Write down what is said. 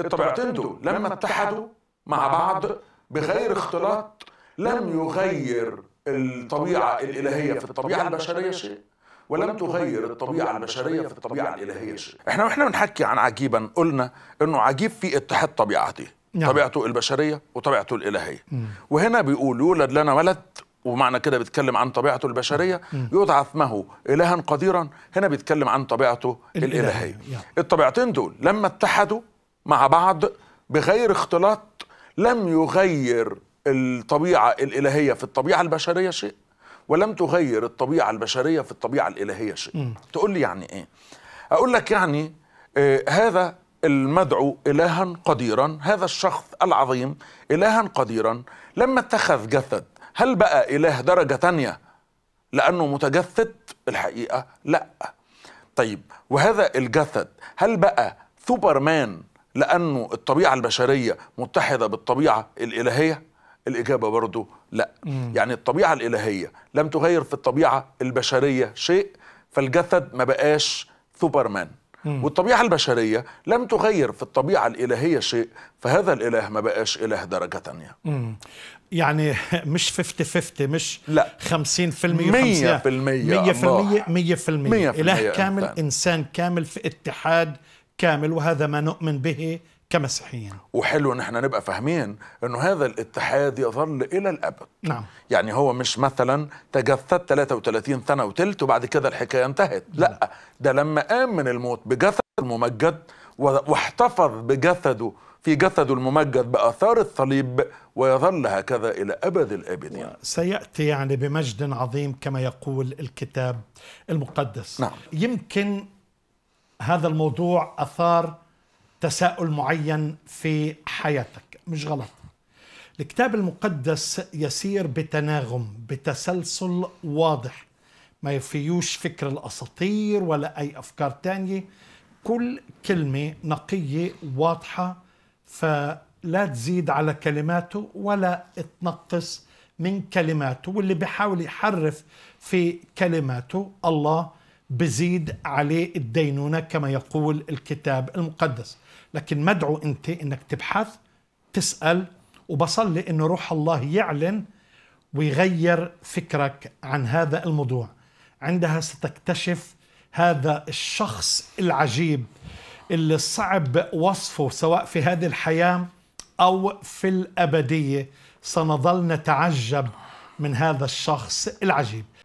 الطبيعتين دول لما اتحدوا مع بعض بغير اختلاط لم يغير الطبيعة الإلهية في الطبيعة البشرية شيء ولم تغير الطبيعة البشرية في الطبيعة الإلهية شيء احنا واحنا بنحكي عن عجيبا قلنا انه عجيب في اتحاد طبيعته نعم. طبيعته البشرية وطبيعته الإلهية مم. وهنا بيقول يولد لنا ولد ومعنى كده بيتكلم عن طبيعته البشرية مم. اسمه إلها قديرا هنا بيتكلم عن طبيعته الإلهية, الإلهية. الطبيعتين دول لما اتحدوا مع بعض بغير اختلاط لم يغير الطبيعة الإلهية في الطبيعة البشرية شيء ولم تغير الطبيعة البشرية في الطبيعة الإلهية شيء تقول لي يعني إيه أقول لك يعني آه هذا المدعو إلها قديرا هذا الشخص العظيم إلها قديرا لما اتخذ جسد هل بقى إله درجة تانية لأنه متجسد الحقيقة لا طيب وهذا الجسد هل بقى سوبرمان لأنه الطبيعة البشرية متحدة بالطبيعة الإلهية الإجابة برضو لا مم. يعني الطبيعة الإلهية لم تغير في الطبيعة البشرية شيء فالجسد ما بقاش سوبرمان والطبيعة البشرية لم تغير في الطبيعة الإلهية شيء فهذا الإله ما بقاش إله درجة ثانيه يعني مش 50 50 مش لا 50 في المية 100 100 100 إله كامل إنسان كامل في اتحاد كامل وهذا ما نؤمن به كمسيحيين وحلو ان احنا نبقى فاهمين انه هذا الاتحاد يظل الى الابد نعم يعني هو مش مثلا تجسد 33 سنه وثلث وبعد كده الحكايه انتهت لا, لا. ده لما قام من الموت بجسد الممجد واحتفظ بجسده في جسده الممجد باثار الصليب ويظل هكذا الى ابد الابدين سياتي يعني بمجد عظيم كما يقول الكتاب المقدس نعم. يمكن هذا الموضوع أثار تساؤل معين في حياتك مش غلط الكتاب المقدس يسير بتناغم بتسلسل واضح ما فيوش فكر الأساطير ولا أي أفكار تانية كل كلمة نقية واضحة فلا تزيد على كلماته ولا تنقص من كلماته واللي بيحاول يحرف في كلماته الله بزيد عليه الدينونة كما يقول الكتاب المقدس لكن مدعو أنت أنك تبحث تسأل وبصلي أن روح الله يعلن ويغير فكرك عن هذا الموضوع عندها ستكتشف هذا الشخص العجيب اللي صعب وصفه سواء في هذه الحياة أو في الأبدية سنظل نتعجب من هذا الشخص العجيب